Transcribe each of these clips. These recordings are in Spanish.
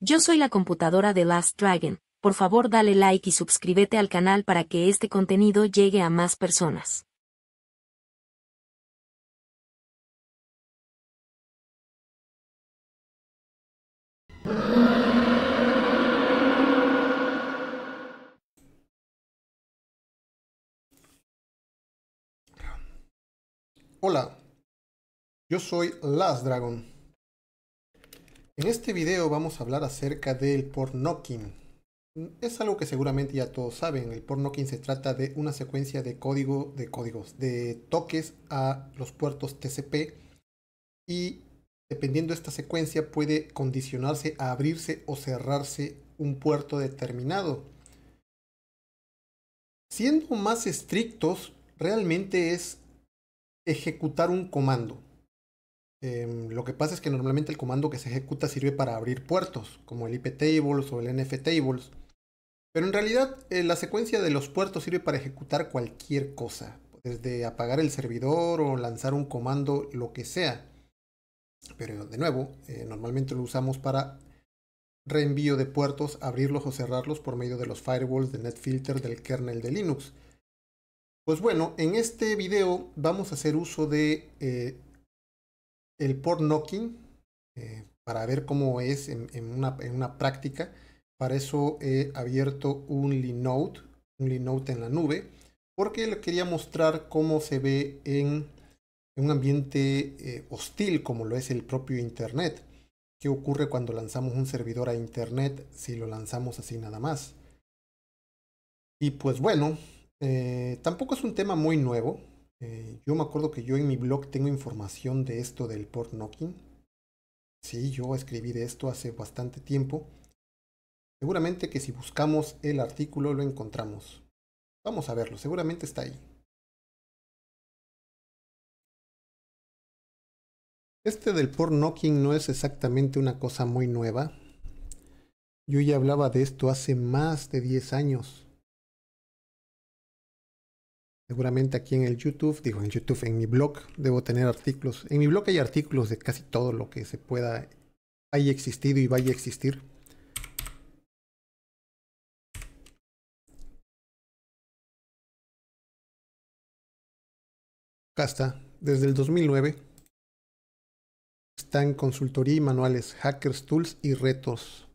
Yo soy la computadora de Last Dragon, por favor dale like y suscríbete al canal para que este contenido llegue a más personas. Hola, yo soy Last Dragon en este video vamos a hablar acerca del knocking Es algo que seguramente ya todos saben, el knocking se trata de una secuencia de código de códigos, de toques a los puertos TCP y dependiendo de esta secuencia puede condicionarse a abrirse o cerrarse un puerto determinado. Siendo más estrictos, realmente es ejecutar un comando. Em, lo que pasa es que normalmente el comando que se ejecuta sirve para abrir puertos, como el iptables o el nftables Pero en realidad eh, la secuencia de los puertos sirve para ejecutar cualquier cosa, desde apagar el servidor o lanzar un comando, lo que sea. Pero de nuevo, eh, normalmente lo usamos para reenvío de puertos, abrirlos o cerrarlos por medio de los firewalls de Netfilter del kernel de Linux. Pues bueno, en este video vamos a hacer uso de eh, el port knocking eh, para ver cómo es en, una, práctica. Para eso he abierto un Linode, un Linode en la nube, porque le quería mostrar cómo se ve en, un ambiente eh, hostil como lo es el propio Internet. ¿Qué ocurre cuando lanzamos un servidor a Internet si lo lanzamos así nada más? Y pues bueno, eh, tampoco es un tema muy nuevo. Eh, yo me acuerdo que yo en mi blog tengo información de esto del port knocking. Sí, yo escribí de esto hace bastante tiempo. Seguramente que si buscamos el artículo lo encontramos. Vamos a verlo, seguramente está ahí. Este del port knocking no es exactamente una cosa muy nueva. Yo ya hablaba de esto hace más de 10 años. Seguramente aquí en el YouTube, digo en YouTube, en mi blog, debo tener artículos. En mi blog hay artículos de casi todo lo que se pueda, haya existido y vaya a existir. Acá está, desde el 2009. Están consultoría y manuales, hackers, tools y retos.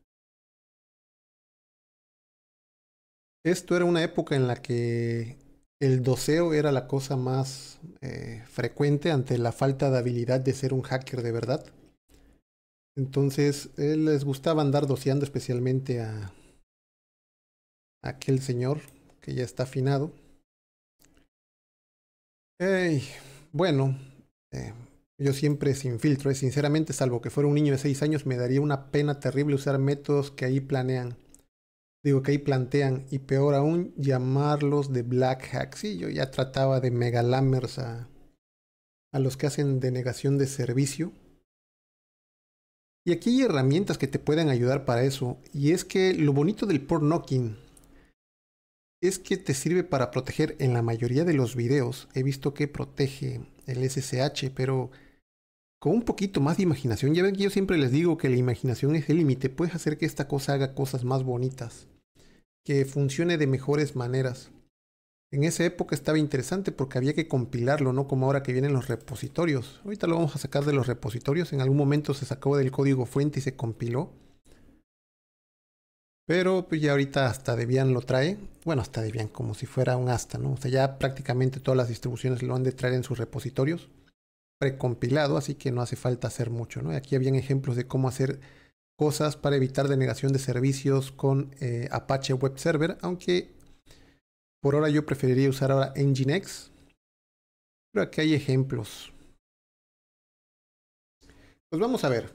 Esto era una época en la que el doceo era la cosa más eh, frecuente ante la falta de habilidad de ser un hacker de verdad. Entonces, eh, les gustaba andar doceando especialmente a, aquel señor que ya está afinado. bueno, eh, yo siempre sin filtro, sinceramente, salvo que fuera un niño de 6 años, me daría una pena terrible usar métodos que ahí planean. Digo que ahí plantean, y peor aún, llamarlos de Black Hacks. yo ya trataba de megalammers a, a los que hacen denegación de servicio. Y aquí hay herramientas que te pueden ayudar para eso. Y es que lo bonito del port knocking es que te sirve para proteger en la mayoría de los videos. He visto que protege el SSH, pero con un poquito más de imaginación. Ya ven que yo siempre les digo que la imaginación es el límite. Puedes hacer que esta cosa haga cosas más bonitas que funcione de mejores maneras. En esa época estaba interesante porque había que compilarlo, no como ahora que vienen los repositorios. Ahorita lo vamos a sacar de los repositorios. En algún momento se sacó del código fuente y se compiló. Pero pues ya ahorita hasta Debian lo trae. Bueno, hasta Debian como si fuera un hasta, ¿no? O sea, ya prácticamente todas las distribuciones lo han de traer en sus repositorios precompilado, así que no hace falta hacer mucho, ¿no? Aquí habían ejemplos de cómo hacer cosas para evitar denegación de servicios con eh, Apache Web Server, aunque por ahora yo preferiría usar ahora Nginx. Pero aquí hay ejemplos. Pues vamos a ver.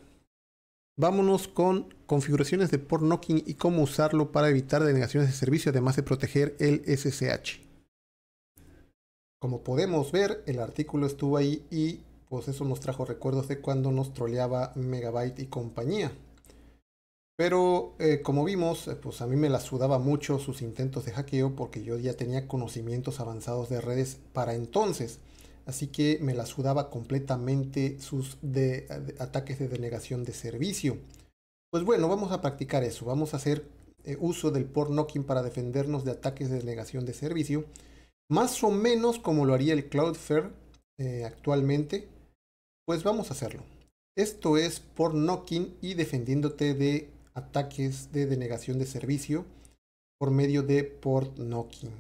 Vámonos con configuraciones de port knocking y cómo usarlo para evitar denegaciones de servicio, además de proteger el SSH. Como podemos ver, el artículo estuvo ahí y pues eso nos trajo recuerdos de cuando nos troleaba Megabyte y compañía. Pero eh, como vimos, eh, pues a mí me la sudaba mucho sus intentos de hackeo porque yo ya tenía conocimientos avanzados de redes para entonces. Así que me la sudaba completamente sus de, ataques de denegación de servicio. Pues bueno, vamos a practicar eso. Vamos a hacer eh, uso del port knocking para defendernos de ataques de denegación de servicio. Más o menos como lo haría el Cloudflare actualmente. Pues vamos a hacerlo. Esto es port knocking y defendiéndote de ataques de denegación de servicio por medio de port knocking.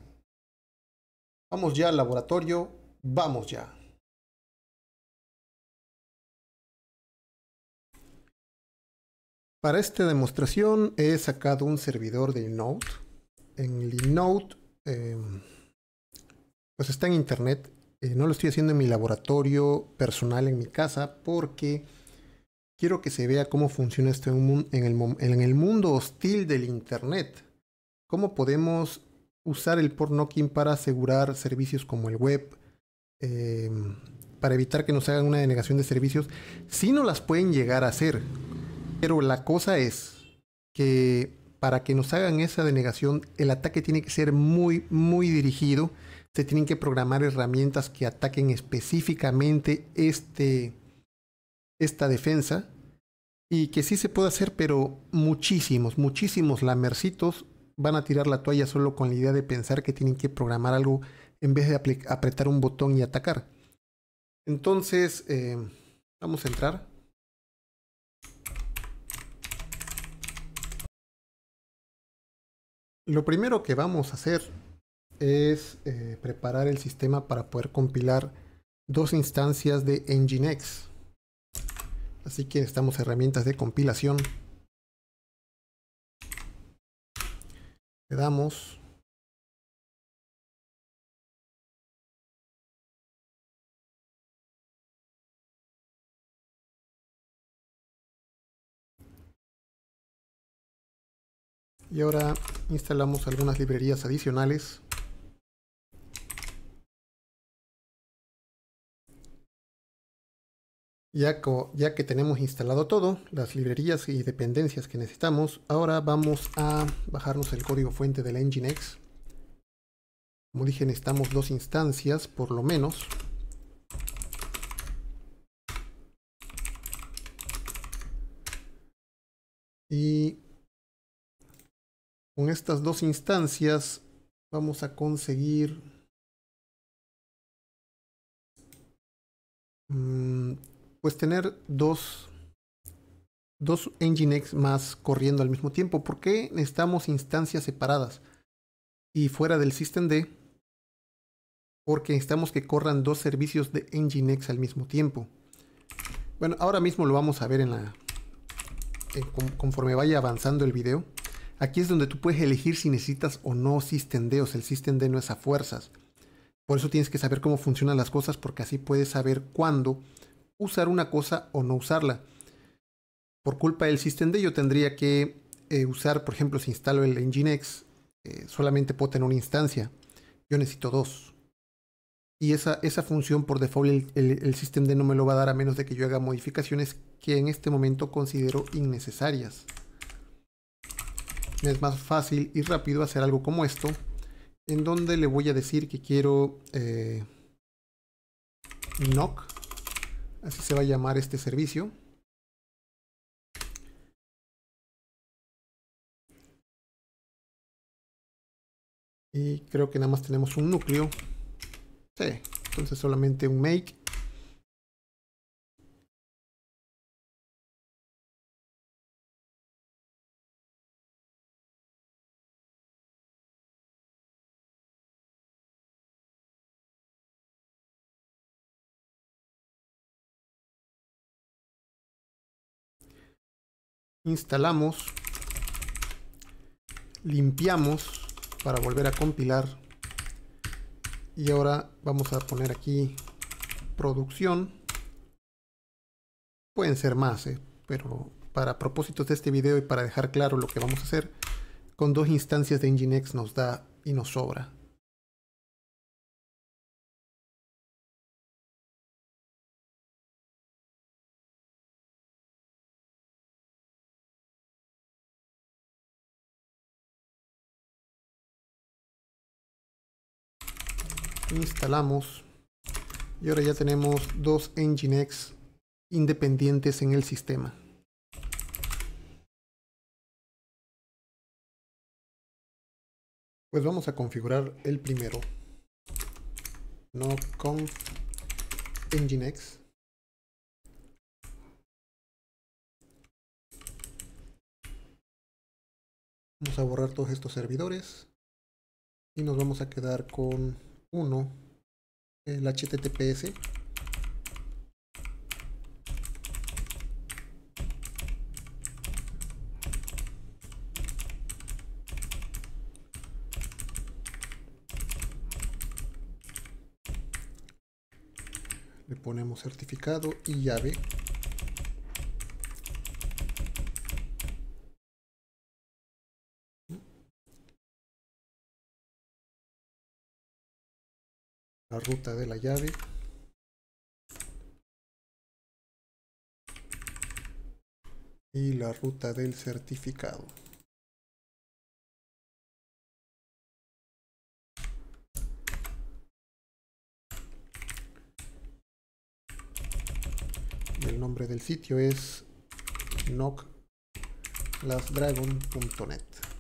Vamos ya al laboratorio, vamos ya. Para esta demostración he sacado un servidor de Linode. En Linode, em, pues está en internet. Eh, no lo estoy haciendo en mi laboratorio personal en mi casa porque Quiero que se vea cómo funciona esto en, el, mundo hostil del Internet. ¿Cómo podemos usar el knocking para asegurar servicios como el web, em, para evitar que nos hagan una denegación de servicios, si no las pueden llegar a hacer. Pero la cosa es que para que nos hagan esa denegación, el ataque tiene que ser muy, muy dirigido. Se tienen que programar herramientas que ataquen específicamente este, esta defensa y que sí se puede hacer, pero muchísimos, muchísimos lamercitos van a tirar la toalla solo con la idea de pensar que tienen que programar algo en vez de apretar un botón y atacar. Entonces, eh, vamos a entrar. Lo primero que vamos a hacer es eh, preparar el sistema para poder compilar dos instancias de Nginx. Así que estamos herramientas de compilación. Le damos. Y ahora instalamos algunas librerías adicionales. Ya, que tenemos instalado todo, las librerías y dependencias que necesitamos, ahora vamos a bajarnos el código fuente del Nginx. Como dije, necesitamos dos instancias, por lo menos. Y con estas dos instancias vamos a conseguir... Mm, pues tener dos, dos Nginx más corriendo al mismo tiempo. ¿Por qué necesitamos instancias separadas y fuera del System D Porque necesitamos que corran dos servicios de Nginx al mismo tiempo. Bueno, ahora mismo lo vamos a ver en la conforme vaya avanzando el video. Aquí es donde tú puedes elegir si necesitas o no systemd, o sea, el D no es a fuerzas. Por eso tienes que saber cómo funcionan las cosas porque así puedes saber cuándo usar una cosa o no usarla. Por culpa del SystemD yo tendría que eh, usar, por ejemplo, si instalo el Nginx, eh, solamente puedo tener una instancia. Yo necesito dos. Y esa, esa función por default el, el, SystemD no me lo va a dar a menos de que yo haga modificaciones que en este momento considero innecesarias. Es más fácil y rápido hacer algo como esto, en donde le voy a decir que quiero eh, knock Así se va a llamar este servicio. Y creo que nada más tenemos un núcleo. Sí, entonces solamente un make instalamos, limpiamos para volver a compilar y ahora vamos a poner aquí producción pueden ser más eh, pero para propósitos de este video y para dejar claro lo que vamos a hacer con dos instancias de Nginx nos da y nos sobra instalamos y ahora ya tenemos dos Nginx independientes en el sistema. Pues vamos a configurar el primero. No con nginx. Vamos a borrar todos estos servidores. Y nos vamos a quedar con 1 el HTTPS. Le ponemos certificado y llave la ruta de la llave. Y la ruta del certificado. el nombre del sitio es knocklasdragon.net.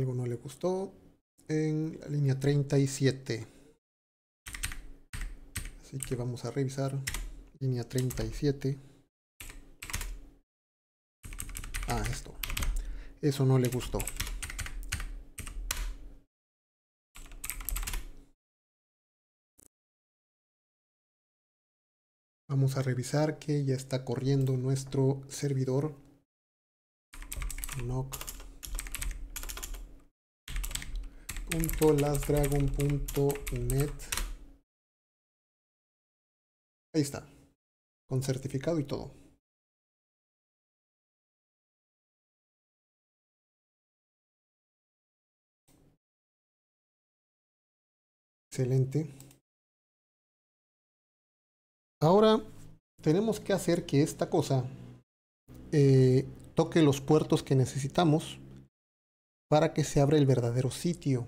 algo no le gustó en la línea 37. Así que vamos a revisar línea 37. Ah, esto. Eso no le gustó. Vamos a revisar que ya está corriendo nuestro servidor. .lasdragon.net Ahí está. Con certificado y todo. Excelente. Ahora tenemos que hacer que esta cosa eh, toque los puertos que necesitamos para que se abra el verdadero sitio.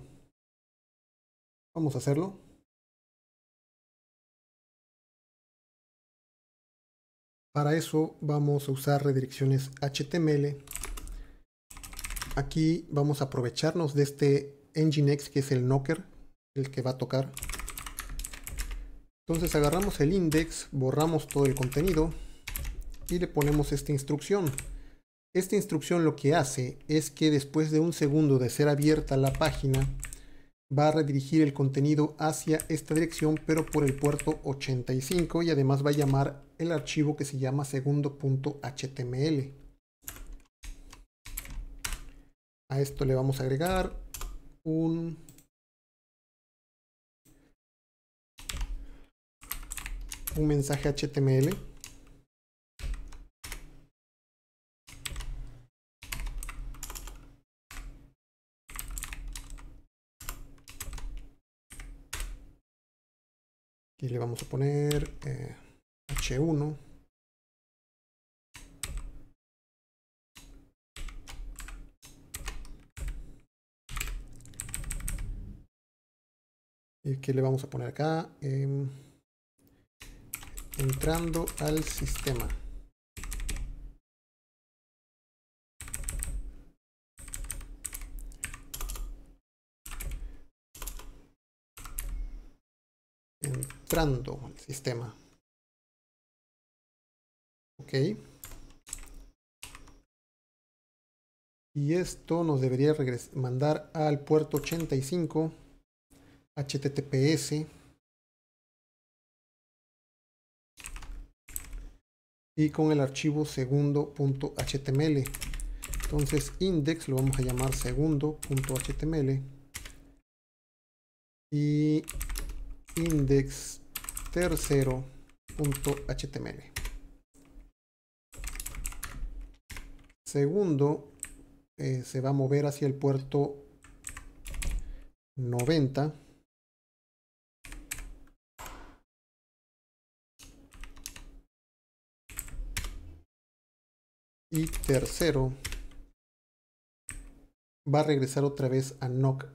Vamos a hacerlo. Para eso vamos a usar redirecciones HTML. Aquí vamos a aprovecharnos de este Nginx que es el knocker, el que va a tocar. Entonces agarramos el index, borramos todo el contenido y le ponemos esta instrucción. Esta instrucción lo que hace es que después de un segundo de ser abierta la página, va a redirigir el contenido hacia esta dirección pero por el puerto 85 y además va a llamar el archivo que se llama segundo.html. A esto le vamos a agregar un un mensaje HTML y le vamos a poner H1. Eh, ¿Y que le vamos a poner acá? Em, entrando al sistema. el sistema. Ok. Y esto nos debería mandar al puerto 85 HTTPS. Y con el archivo segundo.html. Entonces index lo vamos a llamar segundo.html. Y index tercero.html. Segundo, eh, se va a mover hacia el puerto 90. Y tercero, va a regresar otra vez a NOC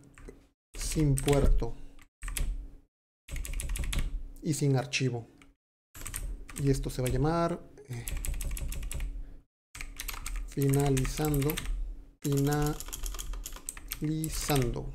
sin puerto y sin archivo. Y esto se va a llamar eh, finalizando, finalizando.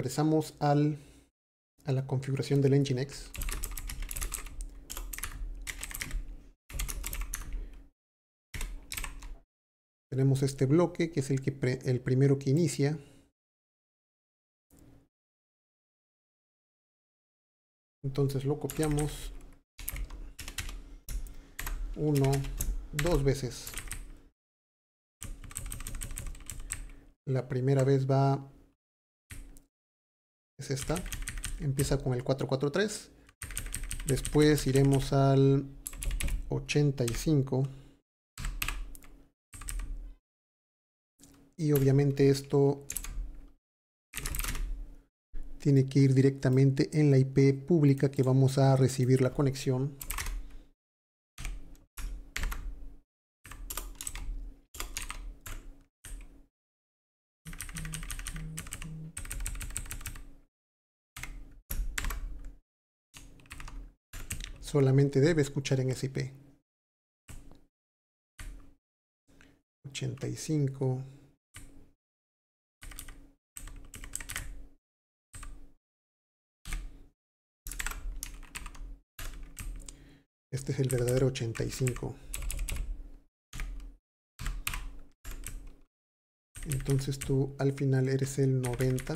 regresamos al, a la configuración del Nginx. Tenemos este bloque que es el, que el primero que inicia. Entonces lo copiamos uno, dos veces. La primera vez va es esta. Empieza con el 443. Después iremos al 85. Y obviamente esto tiene que ir directamente en la IP pública que vamos a recibir la conexión. solamente debe escuchar en SIP. 85. Este es el verdadero 85. Entonces tú al final eres el 90.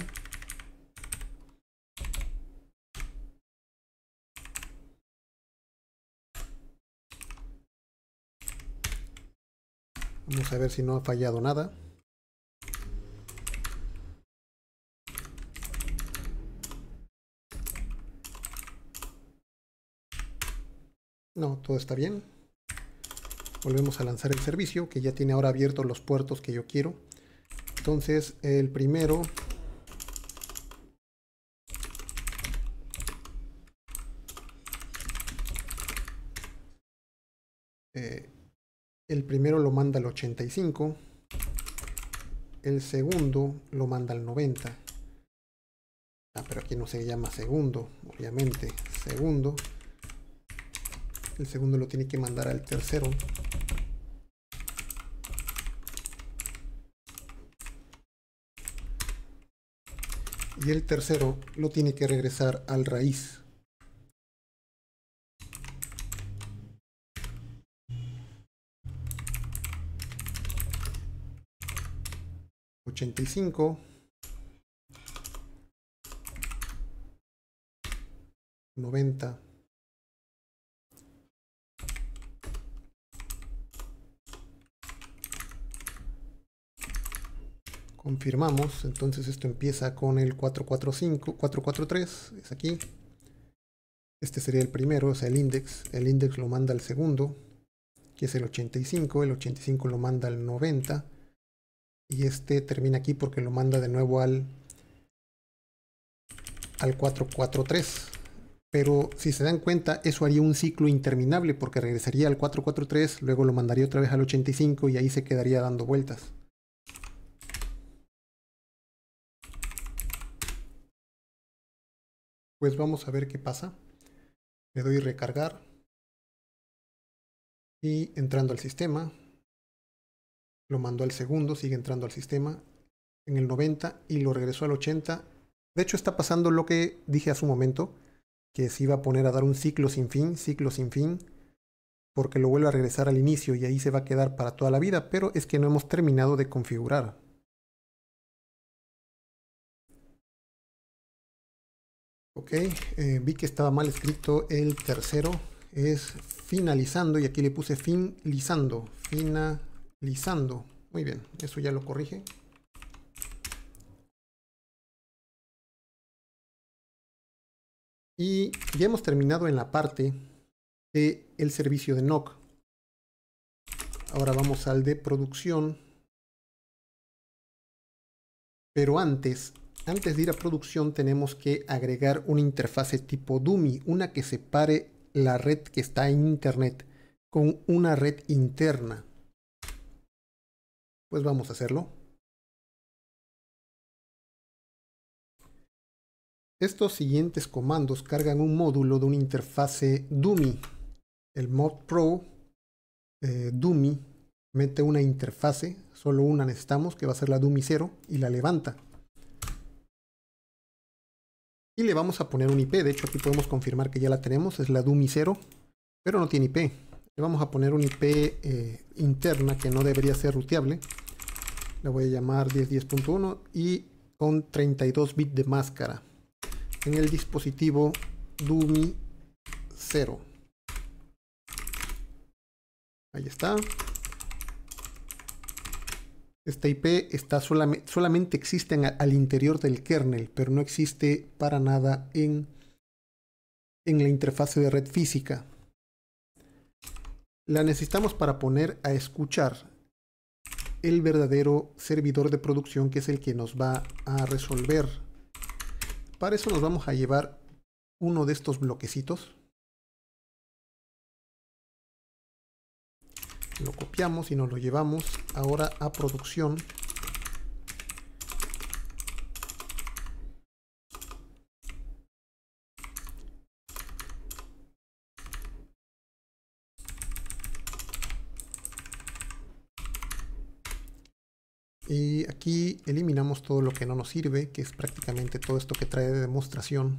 Vamos a ver si no ha fallado nada. No, todo está bien. Volvemos a lanzar el servicio que ya tiene ahora abiertos los puertos que yo quiero. Entonces el primero El primero lo manda al 85. El segundo lo manda al 90. Ah, pero aquí no se llama segundo, obviamente. Segundo. El segundo lo tiene que mandar al tercero. Y el tercero lo tiene que regresar al raíz. 85. 90 Confirmamos, entonces esto empieza con el 445, 443, es aquí. Este sería el primero, o sea, el index. El index lo manda al segundo, que es el 85. El 85 lo manda al 90. Y este termina aquí porque lo manda de nuevo al, al 443. Pero si se dan cuenta, eso haría un ciclo interminable porque regresaría al 443, luego lo mandaría otra vez al 85 y ahí se quedaría dando vueltas. Pues vamos a ver qué pasa. Le doy recargar. Y entrando al sistema, lo mandó al segundo, sigue entrando al sistema en el 90 y lo regresó al 80. De hecho está pasando lo que dije hace un momento, que se iba a poner a dar un ciclo sin fin, ciclo sin fin, porque lo vuelve a regresar al inicio y ahí se va a quedar para toda la vida, pero es que no hemos terminado de configurar. Ok, eh, vi que estaba mal escrito el tercero, es finalizando y aquí le puse finalizando, fina muy bien, eso ya lo corrige. Y ya hemos terminado en la parte del servicio de NOC. Ahora vamos al de producción. Pero antes, antes de ir a producción tenemos que agregar una interfase tipo dummy, una que separe la red que está en internet con una red interna. Pues vamos a hacerlo. Estos siguientes comandos cargan un módulo de una interfase dummy. El mod pro eh, dummy mete una interfase, solo una necesitamos, que va a ser la dummy 0, y la levanta. Y le vamos a poner un IP, de hecho aquí podemos confirmar que ya la tenemos, es la dummy 0, pero no tiene IP. Le vamos a poner una IP eh, interna que no debería ser ruteable. La voy a llamar 1010.1 y con 32 bits de máscara. En el dispositivo Dumi 0. Ahí está. Esta IP está solamente existe al interior del kernel, pero no existe para nada en, en la interfase de red física. La necesitamos para poner a escuchar el verdadero servidor de producción que es el que nos va a resolver. Para eso nos vamos a llevar uno de estos bloquecitos. Lo copiamos y nos lo llevamos ahora a producción. eliminamos todo lo que no nos sirve, que es prácticamente todo esto que trae de demostración.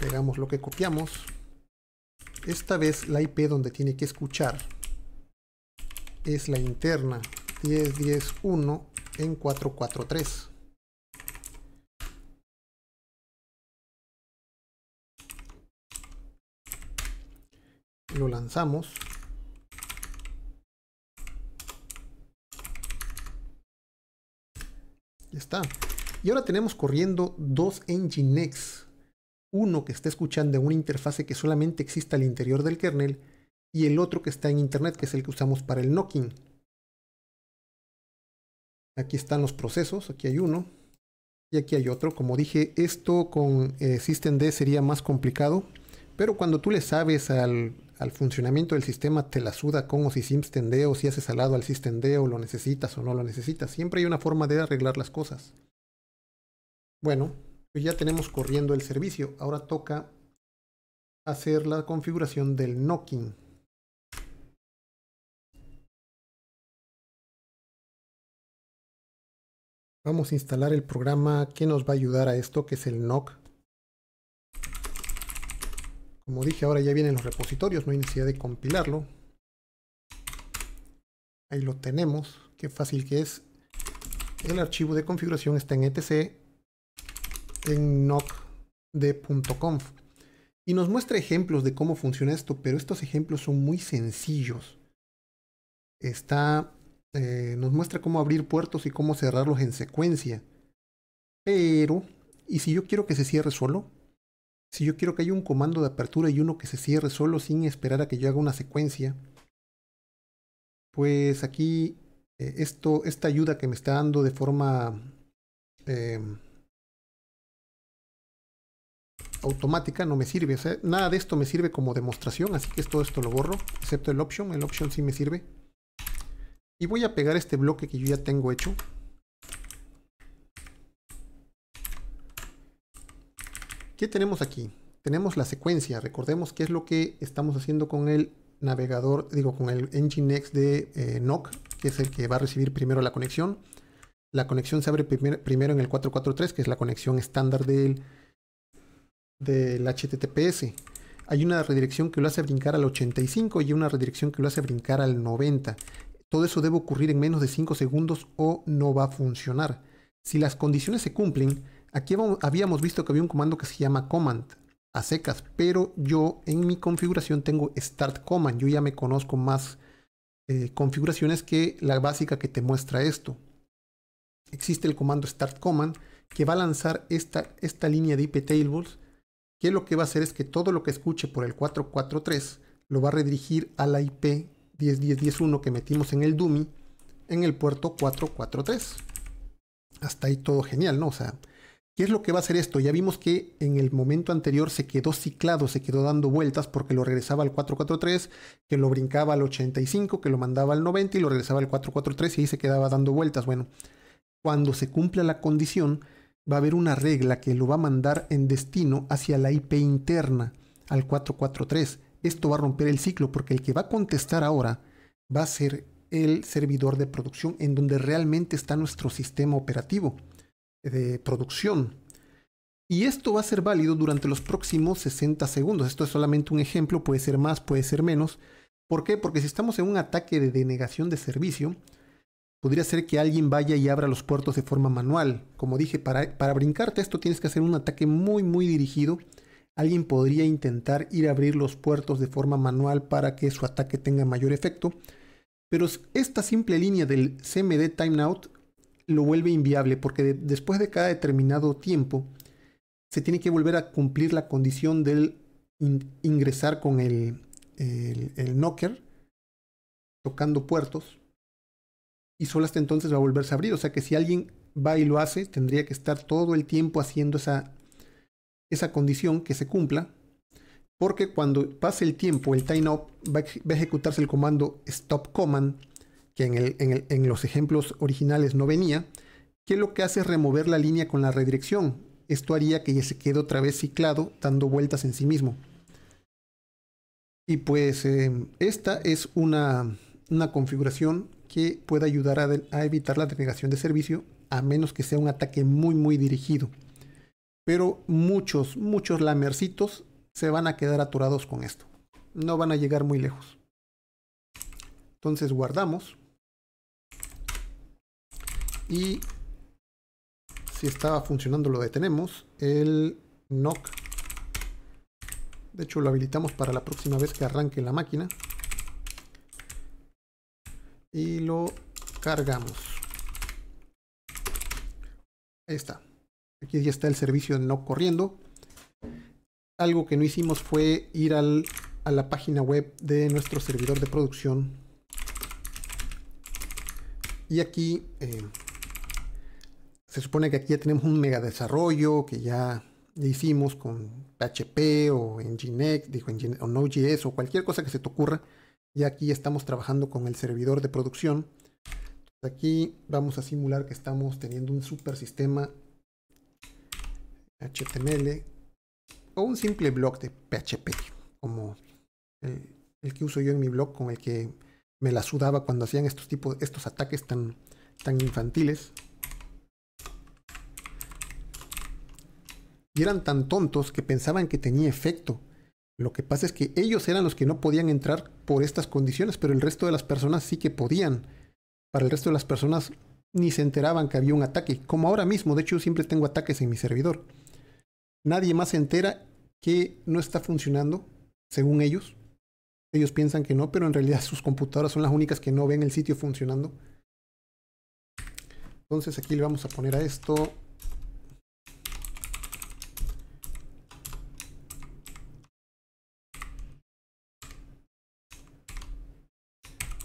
Pegamos lo que copiamos. Esta vez la IP donde tiene que escuchar es la interna 10.10.1 en 443. lo lanzamos. Ya está. Y ahora tenemos corriendo dos Nginx. Uno que está escuchando una interfase que solamente existe al interior del kernel y el otro que está en internet, que es el que usamos para el knocking. Aquí están los procesos, aquí hay uno y aquí hay otro. Como dije, esto con eh, systemd sería más complicado, pero cuando tú le sabes al al funcionamiento del sistema, te la suda con o si o si haces al lado al o lo necesitas o no lo necesitas. Siempre hay una forma de arreglar las cosas. Bueno, pues ya tenemos corriendo el servicio. Ahora toca hacer la configuración del knocking. Vamos a instalar el programa que nos va a ayudar a esto, que es el knock como dije, ahora ya vienen los repositorios, no hay necesidad de compilarlo. Ahí lo tenemos, qué fácil que es. El archivo de configuración está en etc en y nos muestra ejemplos de cómo funciona esto, pero estos ejemplos son muy sencillos. Está, eh, nos muestra cómo abrir puertos y cómo cerrarlos en secuencia. Pero, ¿y si yo quiero que se cierre solo? Si yo quiero que haya un comando de apertura y uno que se cierre solo sin esperar a que yo haga una secuencia, pues aquí eh, esto, esta ayuda que me está dando de forma eh, automática no me sirve. nada de esto me sirve como demostración, así que todo esto lo borro, excepto el option. El option sí me sirve. Y voy a pegar este bloque que yo ya tengo hecho. ¿Qué tenemos aquí? Tenemos la secuencia. Recordemos qué es lo que estamos haciendo con el navegador, digo, con el Nginx de eh, NOC, que es el que va a recibir primero la conexión. La conexión se abre primero en el 443, que es la conexión estándar del, del HTTPS. Hay una redirección que lo hace brincar al 85 y una redirección que lo hace brincar al 90. Todo eso debe ocurrir en menos de 5 segundos o no va a funcionar. Si las condiciones se cumplen, Aquí habíamos visto que había un comando que se llama command a secas, pero yo en mi configuración tengo start command. Yo ya me conozco más eh, configuraciones que la básica que te muestra esto. Existe el comando start command que va a lanzar esta, esta línea de IP tables que lo que va a hacer es que todo lo que escuche por el 443 lo va a redirigir a la IP 10.10.10.1 que metimos en el dummy en el puerto 443. Hasta ahí todo genial, ¿no? O sea, ¿Qué es lo que va a hacer esto? Ya vimos que en el momento anterior se quedó ciclado, se quedó dando vueltas porque lo regresaba al 443, que lo brincaba al 85, que lo mandaba al 90 y lo regresaba al 443 y ahí se quedaba dando vueltas. Bueno, cuando se cumpla la condición, va a haber una regla que lo va a mandar en destino hacia la IP interna, al 443. Esto va a romper el ciclo porque el que va a contestar ahora va a ser el servidor de producción en donde realmente está nuestro sistema operativo de producción. Y esto va a ser válido durante los próximos 60 segundos. Esto es solamente un ejemplo, puede ser más, puede ser menos. ¿Por qué? Porque si estamos en un ataque de denegación de servicio, podría ser que alguien vaya y abra los puertos de forma manual. Como dije, para, para brincarte esto tienes que hacer un ataque muy, muy dirigido. Alguien podría intentar ir a abrir los puertos de forma manual para que su ataque tenga mayor efecto. Pero esta simple línea del CMD timeout lo vuelve inviable, porque después de cada determinado tiempo se tiene que volver a cumplir la condición del ingresar con el, el, knocker, tocando puertos, y solo hasta entonces va a volverse a abrir. O sea que si alguien va y lo hace, tendría que estar todo el tiempo haciendo esa, esa condición que se cumpla, porque cuando pase el tiempo, el time up va, a ejecutarse el comando stop command que en, los ejemplos originales no venía, que lo que hace es remover la línea con la redirección. Esto haría que ya se quede otra vez ciclado, dando vueltas en sí mismo. Y pues eh, esta es una, configuración que puede ayudar a, a, evitar la denegación de servicio, a menos que sea un ataque muy muy dirigido. Pero muchos, muchos lamercitos se van a quedar aturados con esto. No van a llegar muy lejos. Entonces guardamos y si estaba funcionando lo detenemos. El knock, de hecho lo habilitamos para la próxima vez que arranque la máquina. Y lo cargamos. Ahí está. Aquí ya está el servicio de knock corriendo. Algo que no hicimos fue ir al, a la página web de nuestro servidor de producción. Y aquí... Eh, se supone que aquí ya tenemos un mega desarrollo que ya hicimos con PHP o Nginx, dijo Nginx, o Node.js o cualquier cosa que se te ocurra. Y aquí estamos trabajando con el servidor de producción. Aquí vamos a simular que estamos teniendo un super sistema HTML o un simple blog de PHP, como el, que uso yo en mi blog, con el que me la sudaba cuando hacían estos tipos, estos ataques tan, tan infantiles. y eran tan tontos que pensaban que tenía efecto. Lo que pasa es que ellos eran los que no podían entrar por estas condiciones, pero el resto de las personas sí que podían. Para el resto de las personas ni se enteraban que había un ataque, como ahora mismo, de hecho yo siempre tengo ataques en mi servidor. Nadie más se entera que no está funcionando, según ellos. Ellos piensan que no, pero en realidad sus computadoras son las únicas que no ven el sitio funcionando. Entonces aquí le vamos a poner a esto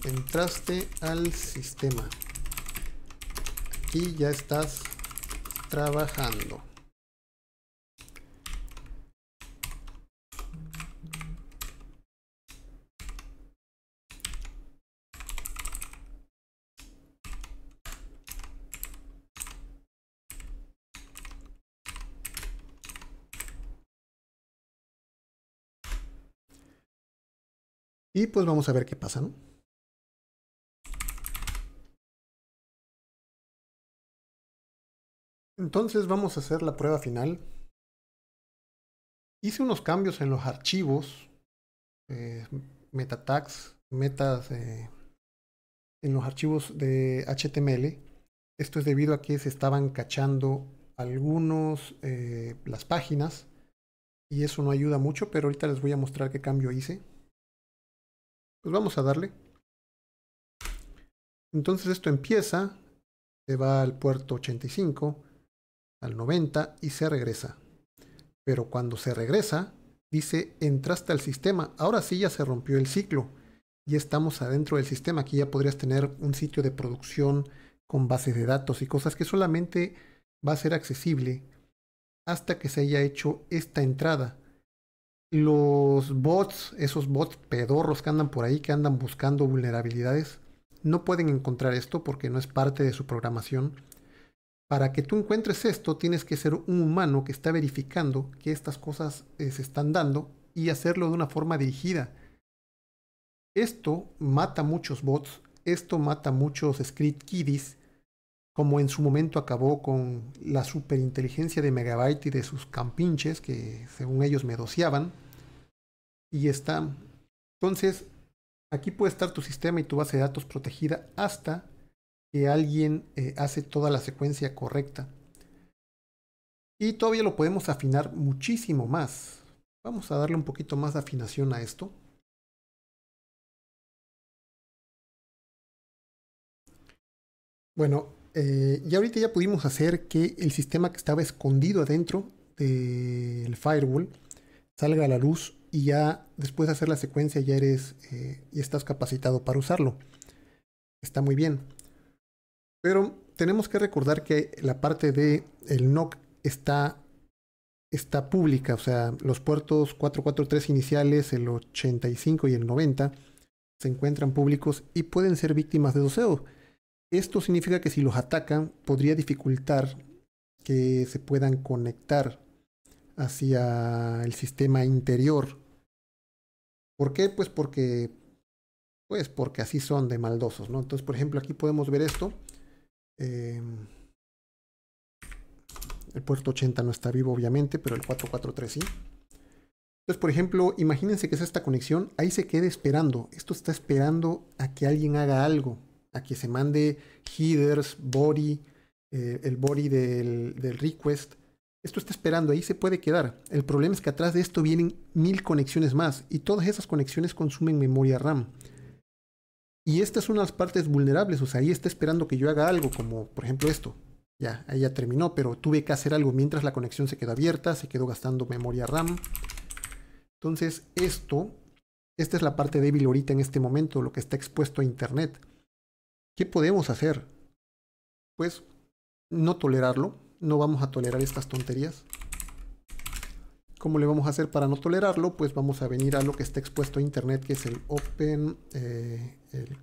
entraste al sistema. y ya estás trabajando. Y pues vamos a ver qué pasa, ¿no? Entonces vamos a hacer la prueba final. Hice unos cambios en los archivos, eh, Metatags. metas eh, en los archivos de HTML. Esto es debido a que se estaban cachando algunos eh, las páginas y eso no ayuda mucho, pero ahorita les voy a mostrar qué cambio hice. Pues vamos a darle. Entonces esto empieza, se va al puerto 85 al 90 y se regresa. Pero cuando se regresa, dice, entraste al sistema, ahora sí ya se rompió el ciclo y estamos adentro del sistema. Aquí ya podrías tener un sitio de producción con bases de datos y cosas que solamente va a ser accesible hasta que se haya hecho esta entrada. Los bots, esos bots pedorros que andan por ahí, que andan buscando vulnerabilidades, no pueden encontrar esto porque no es parte de su programación para que tú encuentres esto, tienes que ser un humano que está verificando que estas cosas eh, se están dando y hacerlo de una forma dirigida. Esto mata muchos bots, esto mata muchos script kiddies, como en su momento acabó con la superinteligencia de Megabyte y de sus campinches que según ellos me doceaban. Y está. Entonces, aquí puede estar tu sistema y tu base de datos protegida hasta que alguien eh, hace toda la secuencia correcta. Y todavía lo podemos afinar muchísimo más. Vamos a darle un poquito más de afinación a esto. Bueno, eh, y ahorita ya pudimos hacer que el sistema que estaba escondido adentro del firewall salga a la luz y ya después de hacer la secuencia ya eres eh, y estás capacitado para usarlo. Está muy bien. Pero tenemos que recordar que la parte de el NOC está, está pública, o sea, los puertos 443 iniciales, el 85 y el 90, se encuentran públicos y pueden ser víctimas de doceo. Esto significa que si los atacan podría dificultar que se puedan conectar hacia el sistema interior. ¿Por qué? Pues porque pues porque así son de maldosos, ¿no? Entonces, por ejemplo, aquí podemos ver esto. Em, el puerto 80 no está vivo, obviamente, pero el 443 sí. Entonces, por ejemplo, imagínense que es esta conexión, ahí se queda esperando. Esto está esperando a que alguien haga algo, a que se mande headers, body, eh, el body del request. Esto está esperando, ahí se puede quedar. El problema es que atrás de esto vienen mil conexiones más y todas esas conexiones consumen memoria RAM. Y estas son las partes vulnerables, o sea, ahí está esperando que yo haga algo, como por ejemplo esto. Ya, ahí ya terminó, pero tuve que hacer algo mientras la conexión se quedó abierta, se quedó gastando memoria RAM. Entonces, esto, esta es la parte débil ahorita en este momento, lo que está expuesto a Internet. ¿Qué podemos hacer? Pues no tolerarlo, no vamos a tolerar estas tonterías. ¿Cómo le vamos a hacer para no tolerarlo? Pues vamos a venir a lo que está expuesto a internet, que es el open, eh, el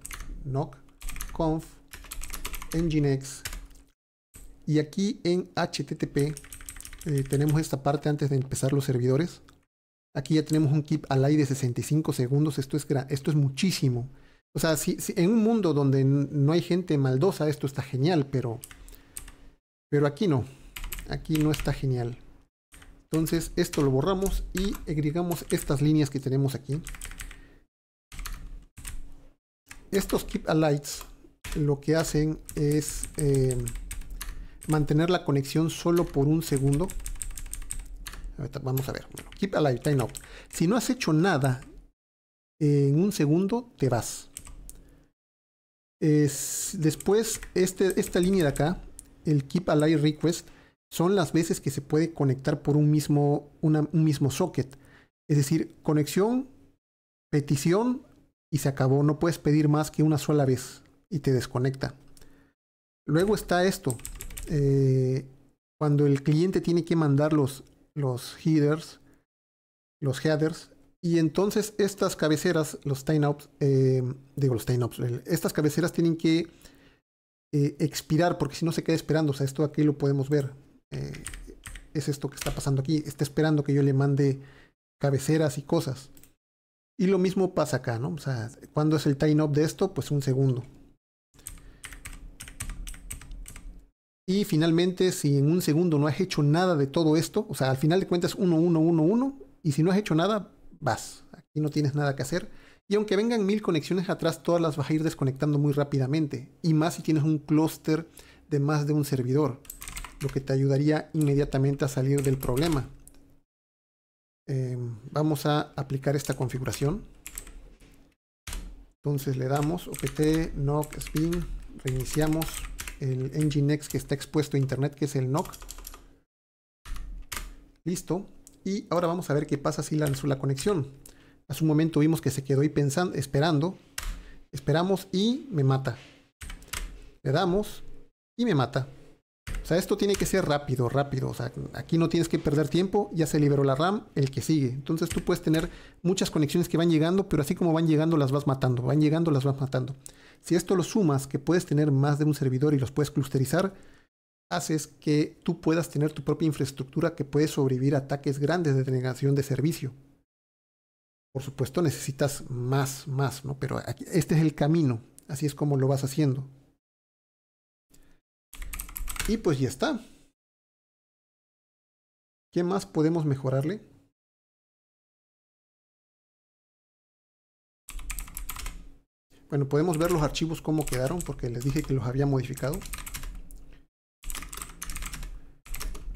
conf, nginx. Y aquí en HTTP eh, tenemos esta parte antes de empezar los servidores. Aquí ya tenemos un keep al de 65 segundos. Esto es, esto es muchísimo. O sea, en un mundo donde no hay gente maldosa, esto está genial, pero, pero aquí no. Aquí no está genial. Entonces esto lo borramos y agregamos estas líneas que tenemos aquí. Estos keep alights lo que hacen es eh, mantener la conexión solo por un segundo. Vamos a ver. keep alive, time Si no has hecho nada en un segundo, te vas. después, este, esta línea de acá, el keep alive request, son las veces que se puede conectar por un mismo, un mismo socket. Es decir, conexión, petición y se acabó. No puedes pedir más que una sola vez y te desconecta. Luego está esto. Eh, cuando el cliente tiene que mandar los, headers, los headers, y entonces estas cabeceras, los timeouts, eh, digo los timeouts, estas cabeceras tienen que eh, expirar porque si no se queda esperando. O sea, esto aquí lo podemos ver. Eh, es esto que está pasando aquí, está esperando que yo le mande cabeceras y cosas. Y lo mismo pasa acá, ¿no? O sea, ¿cuándo es el time up de esto? Pues un segundo. Y finalmente, si en un segundo no has hecho nada de todo esto, o sea, al final de cuentas 1, 1, 1, 1, y si no has hecho nada, vas. Aquí no tienes nada que hacer. Y aunque vengan mil conexiones atrás, todas las vas a ir desconectando muy rápidamente. Y más si tienes un clúster de más de un servidor lo que te ayudaría inmediatamente a salir del problema. Em, vamos a aplicar esta configuración. Entonces le damos opt knock spin, reiniciamos el nginx que está expuesto a internet, que es el knock. Listo. Y ahora vamos a ver qué pasa si lanzó la conexión. Hace un momento vimos que se quedó ahí pensando, esperando. Esperamos y me mata. Le damos y me mata sea, esto tiene que ser rápido, rápido. O sea, aquí no tienes que perder tiempo, ya se liberó la RAM, el que sigue. Entonces tú puedes tener muchas conexiones que van llegando, pero así como van llegando las vas matando, van llegando las vas matando. Si esto lo sumas, que puedes tener más de un servidor y los puedes clusterizar, haces que tú puedas tener tu propia infraestructura que puede sobrevivir a ataques grandes de denegación de servicio. Por supuesto necesitas más, más, ¿no? Pero este es el camino, así es como lo vas haciendo. Y pues ya está. ¿Qué más podemos mejorarle? Bueno, podemos ver los archivos cómo quedaron porque les dije que los había modificado.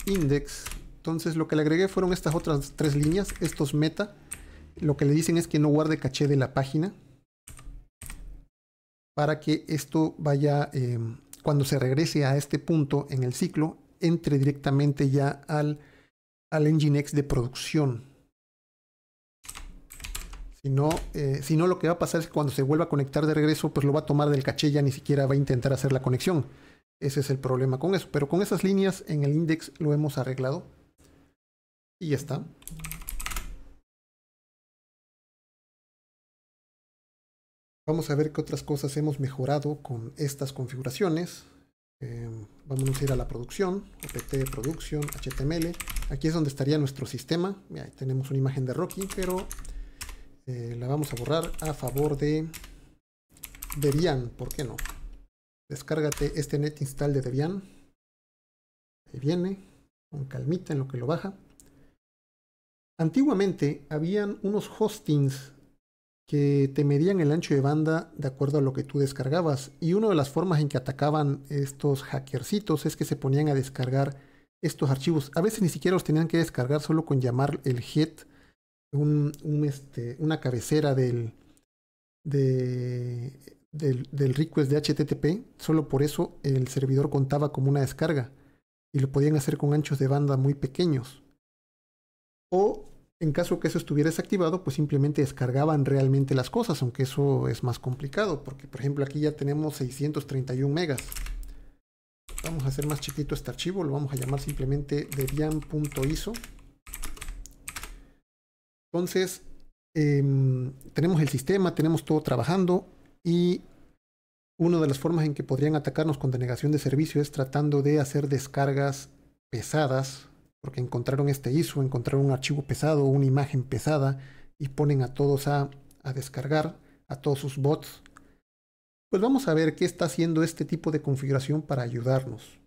Index. Entonces lo que le agregué fueron estas otras tres líneas, estos meta. Lo que le dicen es que no guarde caché de la página para que esto vaya... Eh, cuando se regrese a este punto en el ciclo, entre directamente ya al, al Nginx de producción. Si no, eh, si no, lo que va a pasar es que cuando se vuelva a conectar de regreso, pues lo va a tomar del caché, ya ni siquiera va a intentar hacer la conexión. Ese es el problema con eso. Pero con esas líneas en el index lo hemos arreglado. Y ya está. Vamos a ver qué otras cosas hemos mejorado con estas configuraciones. Eh, vámonos vamos a ir a la producción, Opt, production, html. Aquí es donde estaría nuestro sistema. tenemos una imagen de Rocky, pero eh, la vamos a borrar a favor de Debian, ¿por qué no? Descárgate este net install de Debian. Ahí viene, con calmita en lo que lo baja. Antiguamente habían unos hostings que te medían el ancho de banda de acuerdo a lo que tú descargabas. Y una de las formas en que atacaban estos hackercitos es que se ponían a descargar estos archivos. A veces ni siquiera los tenían que descargar solo con llamar el hit un, este, una cabecera del, del, del request de HTTP. Solo por eso el servidor contaba como una descarga. Y lo podían hacer con anchos de banda muy pequeños. O en caso que eso estuviera desactivado, pues simplemente descargaban realmente las cosas, aunque eso es más complicado, porque por ejemplo aquí ya tenemos 631 megas. Vamos a hacer más chiquito este archivo, lo vamos a llamar simplemente debian.iso. Entonces, em, tenemos el sistema, tenemos todo trabajando y una de las formas en que podrían atacarnos con denegación de servicio es tratando de hacer descargas pesadas porque encontraron este ISO, encontraron un archivo pesado, una imagen pesada, y ponen a todos a, descargar, a todos sus bots. Pues vamos a ver qué está haciendo este tipo de configuración para ayudarnos.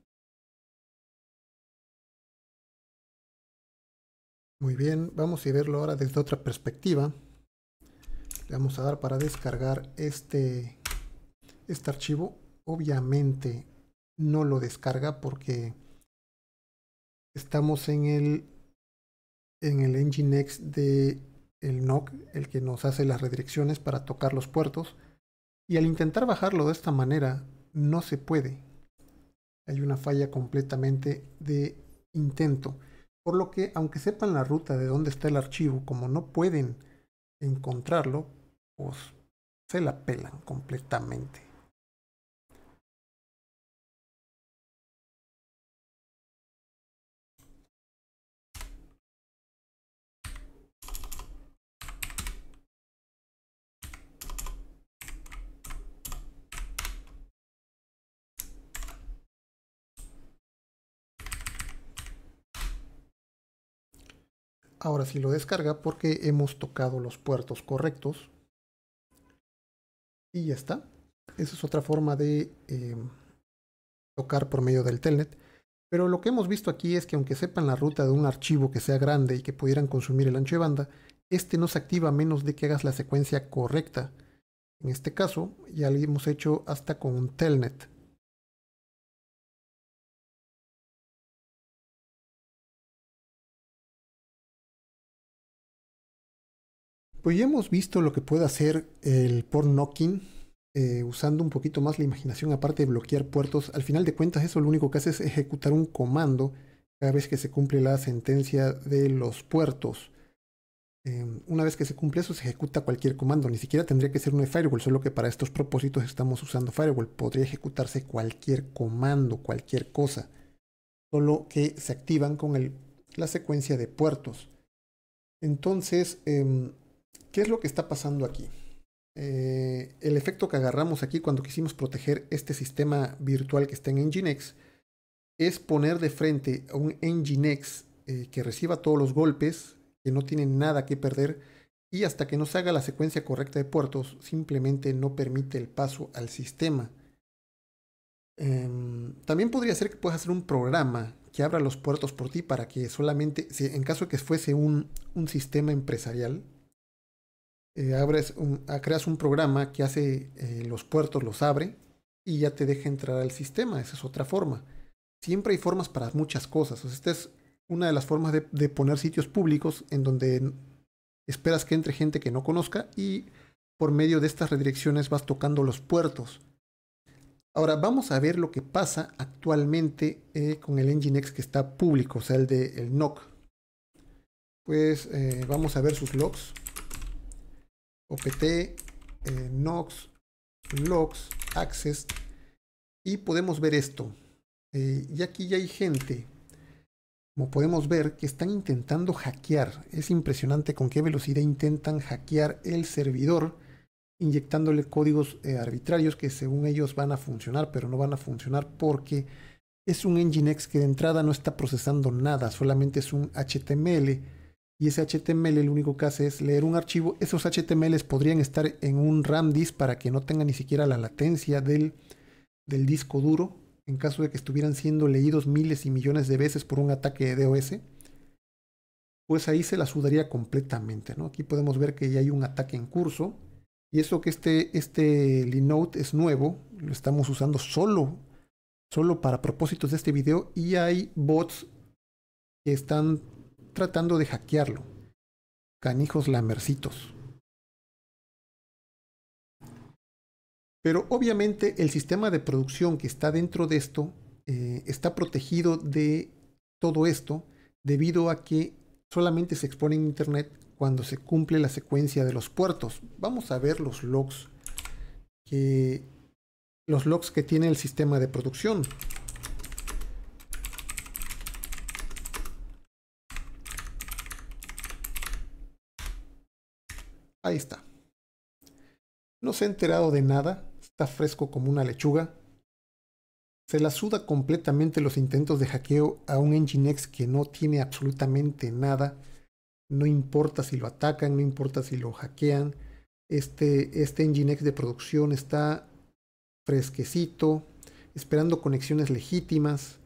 Muy bien, vamos a verlo ahora desde otra perspectiva. Le vamos a dar para descargar este, este archivo. Obviamente no lo descarga porque Estamos en el, en el Nginx de el NOC, el que nos hace las redirecciones para tocar los puertos. Y al intentar bajarlo de esta manera, no se puede. Hay una falla completamente de intento. Por lo que, aunque sepan la ruta de dónde está el archivo, como no pueden encontrarlo, pues se la pelan completamente. ahora sí lo descarga porque hemos tocado los puertos correctos. Y ya está. Esa es otra forma de em, tocar por medio del telnet. Pero lo que hemos visto aquí es que aunque sepan la ruta de un archivo que sea grande y que pudieran consumir el ancho de banda, este no se activa a menos de que hagas la secuencia correcta. En este caso, ya lo hemos hecho hasta con un telnet. Pues ya hemos visto lo que puede hacer el port knocking eh, usando un poquito más la imaginación, aparte de bloquear puertos. Al final de cuentas, eso lo único que hace es ejecutar un comando cada vez que se cumple la sentencia de los puertos. Em, una vez que se cumple eso, se ejecuta cualquier comando. Ni siquiera tendría que ser un firewall, solo que para estos propósitos estamos usando firewall. Podría ejecutarse cualquier comando, cualquier cosa. Solo que se activan con el, la secuencia de puertos. Entonces, eh, ¿Qué es lo que está pasando aquí? Eh, el efecto que agarramos aquí cuando quisimos proteger este sistema virtual que está en Nginx es poner de frente a un Nginx eh, que reciba todos los golpes, que no tiene nada que perder y hasta que no se haga la secuencia correcta de puertos simplemente no permite el paso al sistema. Em, también podría ser que puedas hacer un programa que abra los puertos por ti para que solamente, en caso de que fuese un, un sistema empresarial, eh, abres ah, creas un programa que hace eh, los puertos, los abre y ya te deja entrar al sistema. Esa es otra forma. Siempre hay formas para muchas cosas. O sea, esta es una de las formas de, poner sitios públicos en donde esperas que entre gente que no conozca y por medio de estas redirecciones vas tocando los puertos. Ahora vamos a ver lo que pasa actualmente eh, con el Nginx que está público, o sea, el de el NOC. Pues vamos a ver sus logs. OPT, eh, NOx, logs Access. Y podemos ver esto. Eh, y aquí ya hay gente, como podemos ver, que están intentando hackear. Es impresionante con qué velocidad intentan hackear el servidor, inyectándole códigos eh, arbitrarios que según ellos van a funcionar, pero no van a funcionar porque es un Nginx que de entrada no está procesando nada, solamente es un HTML y ese HTML lo único que hace es leer un archivo. Esos HTMLs podrían estar en un RAM disk para que no tenga ni siquiera la latencia del, del disco duro en caso de que estuvieran siendo leídos miles y millones de veces por un ataque de DOS. Pues ahí se la sudaría completamente, ¿no? Aquí podemos ver que ya hay un ataque en curso. Y eso que este, este Linode es nuevo, lo estamos usando solo, solo para propósitos de este video. Y hay bots que están tratando de hackearlo. Canijos lamercitos. Pero obviamente el sistema de producción que está dentro de esto eh, está protegido de todo esto debido a que solamente se expone en Internet cuando se cumple la secuencia de los puertos. Vamos a ver los logs que los logs que tiene el sistema de producción. está. No se ha enterado de nada, está fresco como una lechuga. Se la suda completamente los intentos de hackeo a un Nginx que no tiene absolutamente nada. No importa si lo atacan, no importa si lo hackean. Este, este Nginx de producción está fresquecito, esperando conexiones legítimas.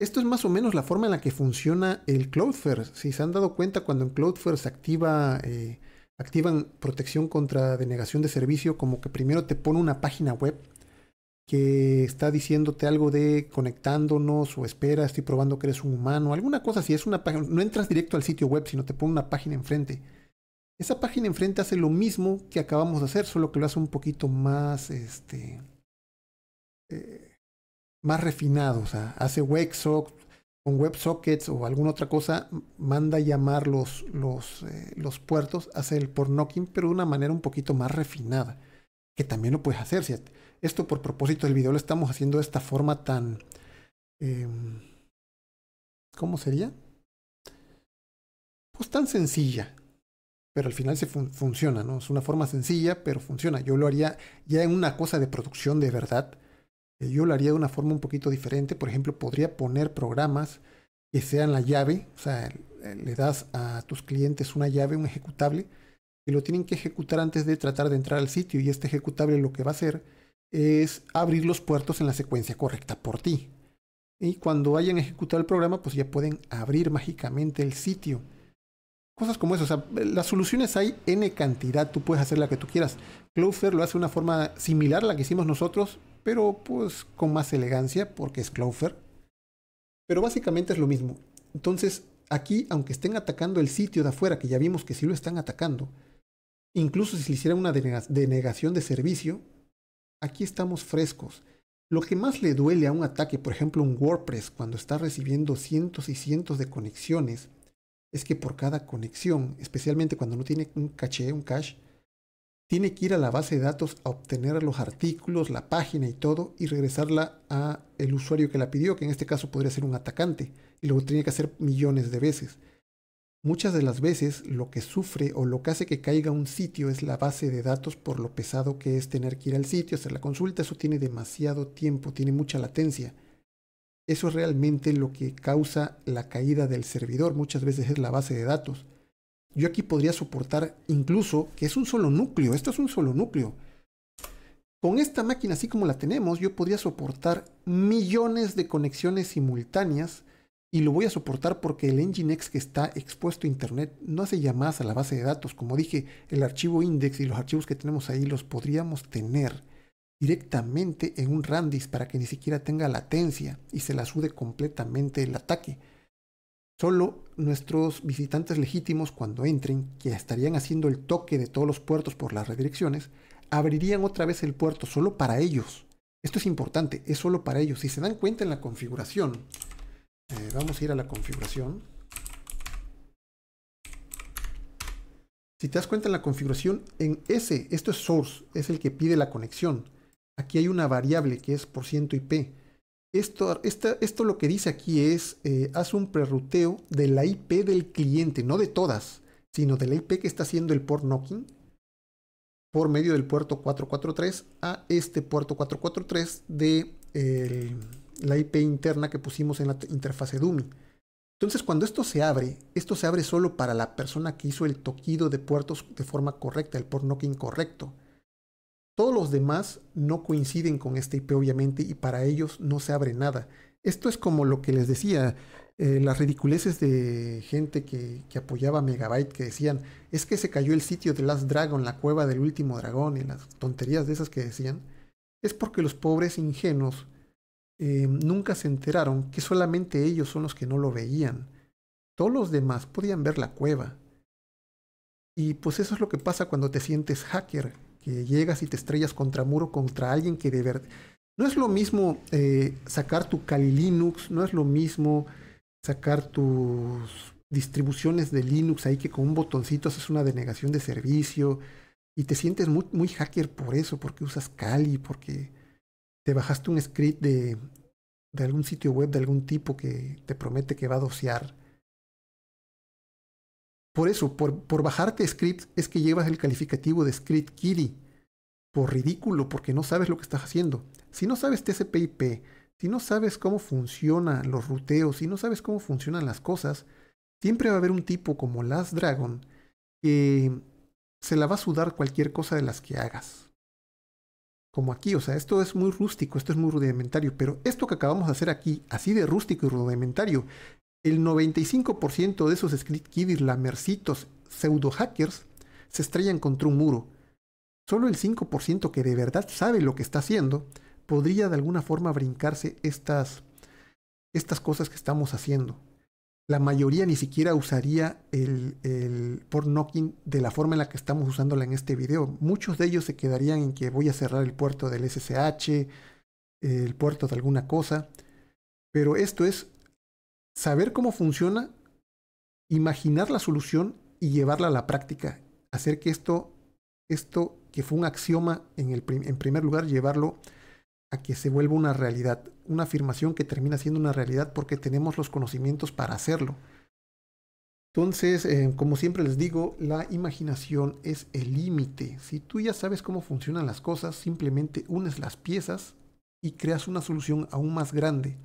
Esto es más o menos la forma en la que funciona el Cloudflare. Si se han dado cuenta, cuando en Cloudflare se activa eh, activan protección contra denegación de servicio, como que primero te pone una página web que está diciéndote algo de conectándonos o espera, estoy probando que eres un humano, alguna cosa así, es una página, no entras directo al sitio web, sino te pone una página enfrente. Esa página enfrente hace lo mismo que acabamos de hacer, solo que lo hace un poquito más este eh, más refinado, o sea, hace WebSock, con WebSockets o alguna otra cosa, manda llamar los, los, eh, puertos, hace el port knocking, pero de una manera un poquito más refinada, que también lo puedes hacer. Si esto por propósito del video lo estamos haciendo de esta forma tan... Em, ¿Cómo sería? Pues tan sencilla, pero al final se funciona, ¿no? Es una forma sencilla, pero funciona. Yo lo haría ya en una cosa de producción de verdad eh, yo lo haría de una forma un poquito diferente. Por ejemplo, podría poner programas que sean la llave, o sea, eh, le das a tus clientes una llave, un ejecutable, que lo tienen que ejecutar antes de tratar de entrar al sitio. Y este ejecutable lo que va a hacer es abrir los puertos en la secuencia correcta por ti. Y cuando hayan ejecutado el programa, pues ya pueden abrir mágicamente el sitio. Cosas como eso, o sea, las soluciones hay n cantidad, tú puedes hacer la que tú quieras. Cloudflare lo hace de una forma similar a la que hicimos nosotros, pero pues con más elegancia porque es Cloudflare. Pero básicamente es lo mismo. Entonces, aquí, aunque estén atacando el sitio de afuera, que ya vimos que sí lo están atacando, incluso si le hiciera una denegación de servicio, aquí estamos frescos. Lo que más le duele a un ataque, por ejemplo un WordPress, cuando está recibiendo cientos y cientos de conexiones, es que por cada conexión, especialmente cuando no tiene un caché, un cache, tiene que ir a la base de datos a obtener los artículos, la página y todo y regresarla a el usuario que la pidió, que en este caso podría ser un atacante y luego tiene que hacer millones de veces. Muchas de las veces lo que sufre o lo que hace que caiga un sitio es la base de datos por lo pesado que es tener que ir al sitio, hacer la consulta, eso tiene demasiado tiempo, tiene mucha latencia. Eso es realmente lo que causa la caída del servidor. Muchas veces es la base de datos. Yo aquí podría soportar incluso que es un solo núcleo. Esto es un solo núcleo. Con esta máquina así como la tenemos, yo podría soportar millones de conexiones simultáneas y lo voy a soportar porque el Nginx que está expuesto a Internet no hace llamadas a la base de datos. Como dije, el archivo index y los archivos que tenemos ahí los podríamos tener directamente en un Randis para que ni siquiera tenga latencia y se la sude completamente el ataque. Solo nuestros visitantes legítimos cuando entren, que estarían haciendo el toque de todos los puertos por las redirecciones, abrirían otra vez el puerto solo para ellos. Esto es importante, es solo para ellos. Si se dan cuenta en la configuración, eh, vamos a ir a la configuración. Si te das cuenta en la configuración, en S, esto es source, es el que pide la conexión. Aquí hay una variable que es por ciento IP. Esto, esto lo que dice aquí es, eh, hace un prerruteo de la IP del cliente, no de todas, sino de la IP que está haciendo el port knocking por medio del puerto 443 a este puerto 443 de la IP interna que pusimos en la interfase dummy. Entonces cuando esto se abre, esto se abre solo para la persona que hizo el toquido de puertos de forma correcta, el port knocking correcto. Todos los demás no coinciden con este IP obviamente y para ellos no se abre nada. Esto es como lo que les decía, eh, las ridiculeces de gente que, apoyaba Megabyte, que decían, es que se cayó el sitio de Last Dragon, la cueva del último dragón y las tonterías de esas que decían, es porque los pobres ingenuos eh, nunca se enteraron que solamente ellos son los que no lo veían. Todos los demás podían ver la cueva. Y pues eso es lo que pasa cuando te sientes hacker, que llegas y te estrellas contra muro, contra alguien que de verdad... No es lo mismo eh, sacar tu Kali Linux, no es lo mismo sacar tus distribuciones de Linux ahí que con un botoncito haces una denegación de servicio y te sientes muy, hacker por eso, porque usas Kali, porque te bajaste un script de, de algún sitio web de algún tipo que te promete que va a dosear por eso, por, bajarte script es que llevas el calificativo de script kiddy. Por ridículo, porque no sabes lo que estás haciendo. Si no sabes TCP/IP, si no sabes cómo funcionan los ruteos, si no sabes cómo funcionan las cosas, siempre va a haber un tipo como Last Dragon que se la va a sudar cualquier cosa de las que hagas. Como aquí, o sea, esto es muy rústico, esto es muy rudimentario, pero esto que acabamos de hacer aquí, así de rústico y rudimentario, el 95% de esos script kiddies, lamercitos, pseudo hackers, se estrellan contra un muro. Solo el 5% que de verdad sabe lo que está haciendo podría de alguna forma brincarse estas, estas cosas que estamos haciendo. La mayoría ni siquiera usaría el, el port knocking de la forma en la que estamos usándola en este video. Muchos de ellos se quedarían en que voy a cerrar el puerto del SSH, el puerto de alguna cosa. Pero esto es saber cómo funciona, imaginar la solución y llevarla a la práctica. Hacer que esto, esto que fue un axioma en, el en primer lugar, llevarlo a que se vuelva una realidad, una afirmación que termina siendo una realidad porque tenemos los conocimientos para hacerlo. Entonces, eh, como siempre les digo, la imaginación es el límite. Si tú ya sabes cómo funcionan las cosas, simplemente unes las piezas y creas una solución aún más grande.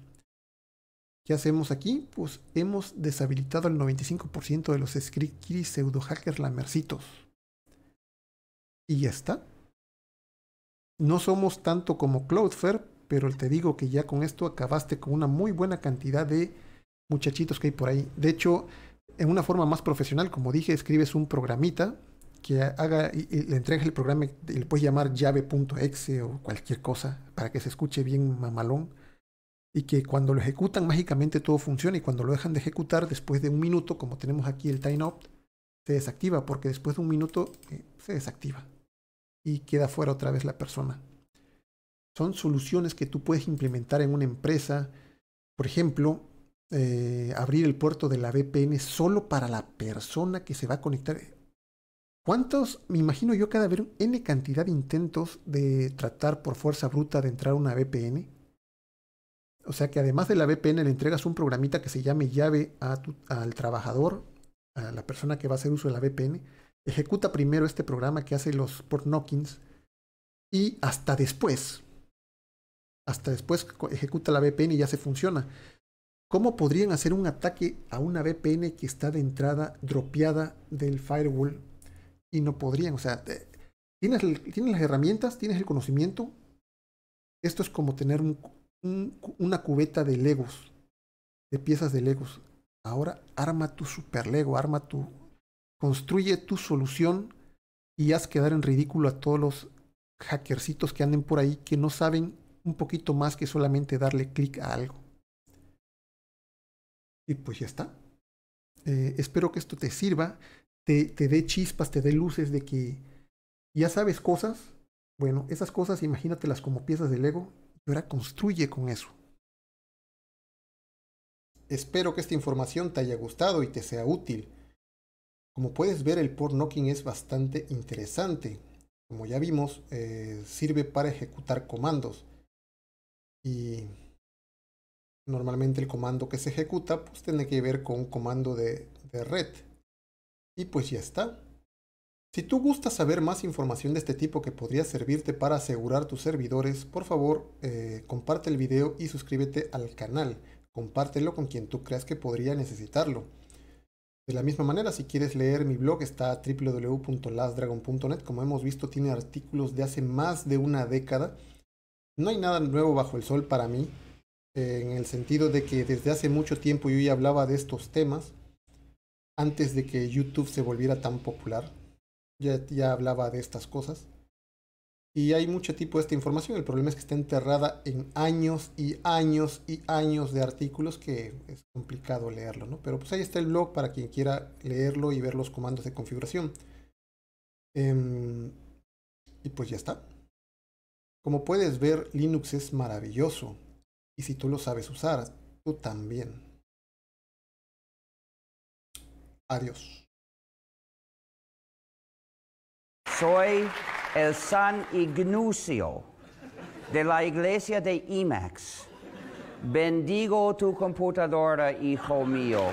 ¿Qué hacemos aquí? Pues hemos deshabilitado el 95% de los script pseudo hackers lamercitos. Y ya está. No somos tanto como Cloudflare, pero te digo que ya con esto acabaste con una muy buena cantidad de muchachitos que hay por ahí. De hecho, en una forma más profesional, como dije, escribes un programita que haga y, le entregas el programa y le puedes llamar llave.exe o cualquier cosa para que se escuche bien mamalón y que cuando lo ejecutan mágicamente todo funciona y cuando lo dejan de ejecutar después de un minuto, como tenemos aquí el time se desactiva porque después de un minuto eh, se desactiva y queda fuera otra vez la persona. Son soluciones que tú puedes implementar en una empresa. Por ejemplo, eh, abrir el puerto de la VPN solo para la persona que se va a conectar. ¿Cuántos? Me imagino yo cada vez N cantidad de intentos de tratar por fuerza bruta de entrar a una VPN o sea que además de la VPN le entregas un programita que se llame llave al trabajador, a la persona que va a hacer uso de la VPN, ejecuta primero este programa que hace los port knockings y hasta después, hasta después ejecuta la VPN y ya se funciona. ¿Cómo podrían hacer un ataque a una VPN que está de entrada dropeada del firewall y no podrían? O sea, eh, ¿tienes, tienes las herramientas? ¿Tienes el conocimiento? Esto es como tener un, una cubeta de Legos, de piezas de Legos. Ahora arma tu super Lego, arma tu. Construye tu solución y haz quedar en ridículo a todos los hackercitos que anden por ahí que no saben un poquito más que solamente darle clic a algo. Y pues ya está. Eh, espero que esto te sirva, te, te dé chispas, te dé luces de que ya sabes cosas. Bueno, esas cosas imagínatelas como piezas de Lego y ahora construye con eso. Espero que esta información te haya gustado y te sea útil. Como puedes ver, el port knocking es bastante interesante. Como ya vimos, eh, sirve para ejecutar comandos. Y normalmente el comando que se ejecuta pues tiene que ver con un comando de, de red. Y pues ya está. Si tú gustas saber más información de este tipo que podría servirte para asegurar tus servidores, por favor eh, comparte el video y suscríbete al canal. Compártelo con quien tú creas que podría necesitarlo. De la misma manera, si quieres leer mi blog, está www.lastdragon.net. Como hemos visto, tiene artículos de hace más de una década. No hay nada nuevo bajo el sol para mí, eh, en el sentido de que desde hace mucho tiempo yo ya hablaba de estos temas, antes de que YouTube se volviera tan popular ya, hablaba de estas cosas. Y hay mucho tipo de esta información. El problema es que está enterrada en años y años y años de artículos que es complicado leerlo, ¿no? Pero pues ahí está el blog para quien quiera leerlo y ver los comandos de configuración. Em, y pues ya está. Como puedes ver, Linux es maravilloso. Y si tú lo sabes usar, tú también. Adiós. Soy el San Ignacio de la iglesia de IMAX. Bendigo tu computadora, hijo mío.